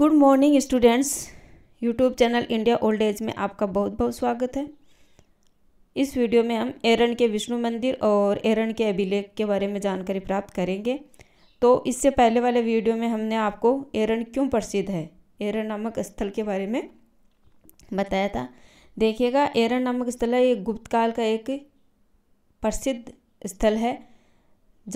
good morning students YouTube channel India old age में आपका बहुत बहुत स्वागत है इस वीडियो में हम एरन के विष्णु मंदिर और एरन के अभिलेख के बारे में जानकारी प्राप्त करेंगे तो इससे पहले वाले वीडियो में हमने आपको एरन क्यों प्रसिद्ध है एरन नामक स्थल के बारे में बताया था देखिएगा एरन नामक स्थल है ये गुप्त काल का एक प्रसिद्ध स्थल है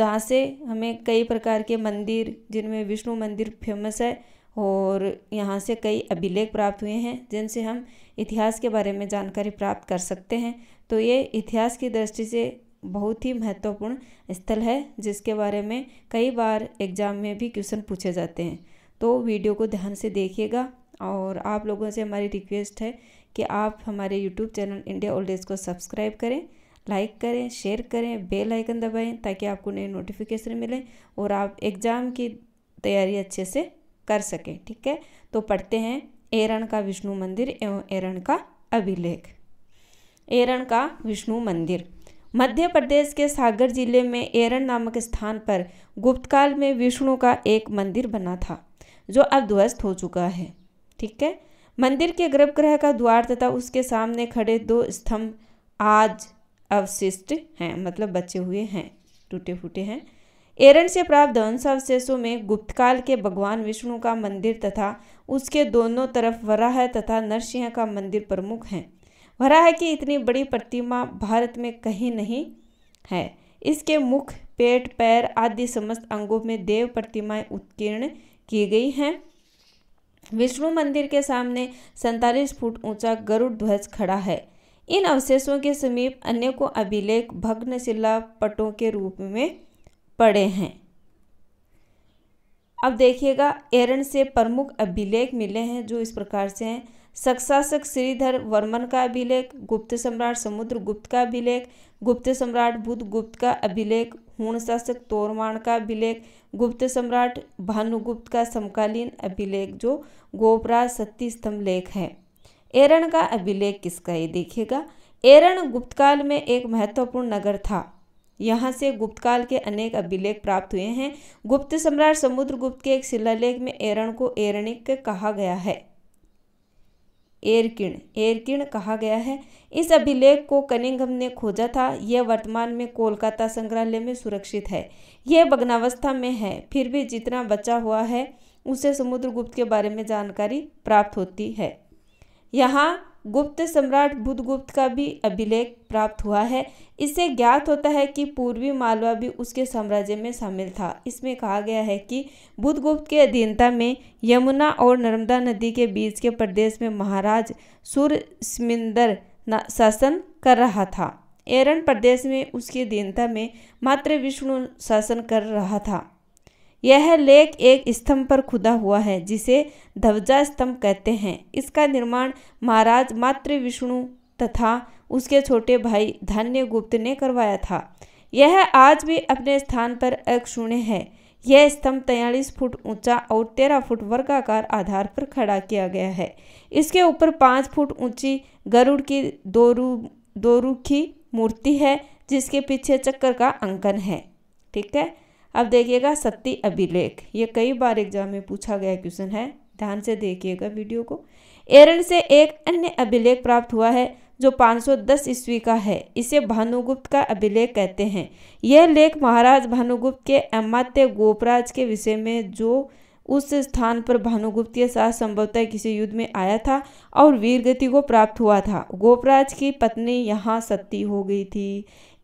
जहाँ से हमें कई प्रकार के मंदिर जिनमें विष्णु मंदिर फेमस है और यहाँ से कई अभिलेख प्राप्त हुए हैं जिनसे हम इतिहास के बारे में जानकारी प्राप्त कर सकते हैं तो ये इतिहास की दृष्टि से बहुत ही महत्वपूर्ण स्थल है जिसके बारे में कई बार एग्ज़ाम में भी क्वेश्चन पूछे जाते हैं तो वीडियो को ध्यान से देखिएगा और आप लोगों से हमारी रिक्वेस्ट है कि आप हमारे YouTube channel India old age को सब्सक्राइब करें लाइक करें शेयर करें बेल आइकन दबाएं ताकि आपको नए नोटिफिकेशन मिलें और आप एग्ज़ाम की तैयारी अच्छे से कर सके ठीक है तो पढ़ते हैं एरण का विष्णु मंदिर एवं एरण का अभिलेख एरण का विष्णु मंदिर मध्य प्रदेश के सागर जिले में एरन नामक स्थान पर गुप्तकाल में विष्णु का एक मंदिर बना था जो अब ध्वस्त हो चुका है ठीक है मंदिर के गर्भगृह का द्वार तथा उसके सामने खड़े दो स्तंभ आज अवशिष्ट हैं मतलब बचे हुए हैं टूटे फूटे हैं एरन से प्राप्त ध्वंस अवशेषों में गुप्तकाल के भगवान विष्णु का मंदिर तथा उसके दोनों तरफ वराह तथा नरसिंह का मंदिर प्रमुख हैं वराह की इतनी बड़ी प्रतिमा भारत में कहीं नहीं है इसके मुख पेट पैर आदि समस्त अंगों में देव प्रतिमाएं उत्कीर्ण की गई हैं विष्णु मंदिर के सामने सैतालीस फुट ऊंचा गरुड़ ध्वज खड़ा है इन अवशेषों के समीप अन्य को अभिलेख भग्नशिला पटों के रूप में पड़े हैं अब देखिएगा एरन से प्रमुख अभिलेख मिले हैं जो इस प्रकार से हैं सक्सासक श्रीधर वर्मन का अभिलेख गुप्त सम्राट समुद्रगुप्त का अभिलेख गुप्त सम्राट बुद्धगुप्त का अभिलेख हूण शासक तोरमाण का अभिलेख गुप्त सम्राट भानुगुप्त का समकालीन अभिलेख जो गोपराज सती स्तंभ लेख है एरन का अभिलेख किसका ये देखिएगा एरन गुप्तकाल में एक महत्वपूर्ण नगर था यहाँ से गुप्तकाल के अनेक अभिलेख प्राप्त हुए हैं गुप्त सम्राट समुद्रगुप्त के एक शिलालेख में एरण को एरणिक कहा गया है एरकिण एरकिण कहा गया है इस अभिलेख को कनिंगम ने खोजा था यह वर्तमान में कोलकाता संग्रहालय में सुरक्षित है यह भग्नावस्था में है फिर भी जितना बचा हुआ है उसे समुद्रगुप्त के बारे में जानकारी प्राप्त होती है यहाँ गुप्त सम्राट बुधगुप्त का भी अभिलेख प्राप्त हुआ है इससे ज्ञात होता है कि पूर्वी मालवा भी उसके साम्राज्य में शामिल था इसमें कहा गया है कि बुधगुप्त के अधीनता में यमुना और नर्मदा नदी के बीच के प्रदेश में महाराज सुरस्मिंदर शासन कर रहा था एरन प्रदेश में उसकी अधीनता में मात्र विष्णु शासन कर रहा था यह लेख एक स्तंभ पर खुदा हुआ है जिसे धवजा स्तंभ कहते हैं इसका निर्माण महाराज मातृ विष्णु तथा उसके छोटे भाई धान्य गुप्त ने करवाया था यह आज भी अपने स्थान पर अक्षुण्य है यह स्तंभ तैयलीस फुट ऊंचा और तेरह फुट वर्गाकार आधार पर खड़ा किया गया है इसके ऊपर पाँच फुट ऊंची गरुड़ की दोरू दोरुखी मूर्ति है जिसके पीछे चक्कर का अंकन है ठीक है अब देखिएगा सत्ती अभिलेख ये कई बार एग्जाम में पूछा गया क्वेश्चन है ध्यान से देखिएगा वीडियो को एरन से एक अन्य अभिलेख प्राप्त हुआ है जो 510 ईस्वी का है इसे भानुगुप्त का अभिलेख कहते हैं यह लेख महाराज भानुगुप्त के अमात्य गोपराज के विषय में जो उस स्थान पर भानुगुप्त के साथ संभवतः किसी युद्ध में आया था और वीरगति को प्राप्त हुआ था गोपराज की पत्नी यहाँ सती हो गई थी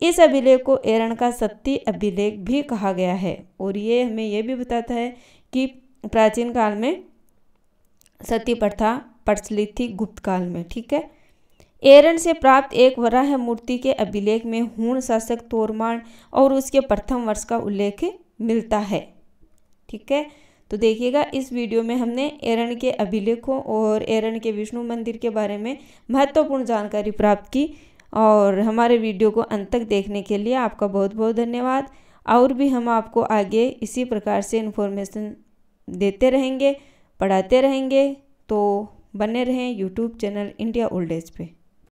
इस अभिलेख को एरण का सत्य अभिलेख भी कहा गया है और ये हमें यह भी बताता है कि प्राचीन काल में सती प्रथा प्रचलित थी गुप्त काल में ठीक है एरन से प्राप्त एक वराह मूर्ति के अभिलेख में हूण शासक तोरमाण और उसके प्रथम वर्ष का उल्लेख मिलता है ठीक है तो देखिएगा इस वीडियो में हमने एरन के अभिलेखों और एरन के विष्णु मंदिर के बारे में महत्वपूर्ण जानकारी प्राप्त की और हमारे वीडियो को अंत तक देखने के लिए आपका बहुत बहुत धन्यवाद और भी हम आपको आगे इसी प्रकार से इन्फॉर्मेशन देते रहेंगे पढ़ाते रहेंगे तो बने रहें YouTube channel India old age पे